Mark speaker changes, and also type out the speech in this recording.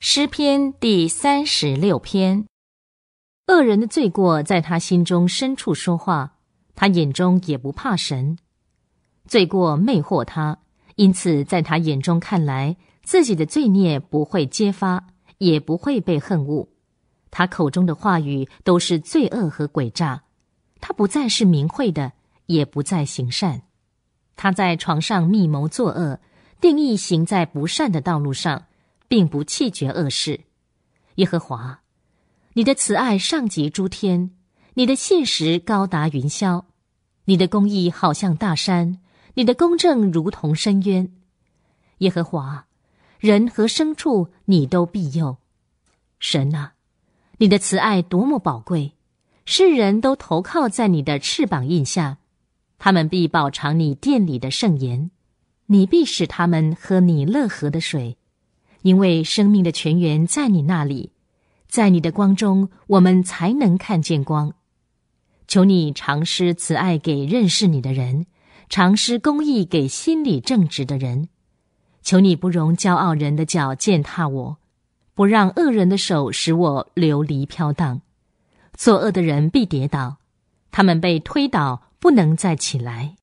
Speaker 1: 诗篇第三十六篇，恶人的罪过在他心中深处说话，他眼中也不怕神，罪过魅惑他，因此在他眼中看来，自己的罪孽不会揭发，也不会被恨恶。他口中的话语都是罪恶和诡诈，他不再是明慧的，也不再行善。他在床上密谋作恶，定义行在不善的道路上。并不气绝恶事，耶和华，你的慈爱上及诸天，你的信实高达云霄，你的公义好像大山，你的公正如同深渊。耶和华，人和牲畜你都庇佑。神啊，你的慈爱多么宝贵，世人都投靠在你的翅膀印下，他们必饱尝你殿里的圣言，你必使他们喝你乐河的水。因为生命的泉源在你那里，在你的光中，我们才能看见光。求你常施慈爱给认识你的人，常施公义给心里正直的人。求你不容骄傲人的脚践踏我，不让恶人的手使我流离飘荡。作恶的人必跌倒，他们被推倒，不能再起来。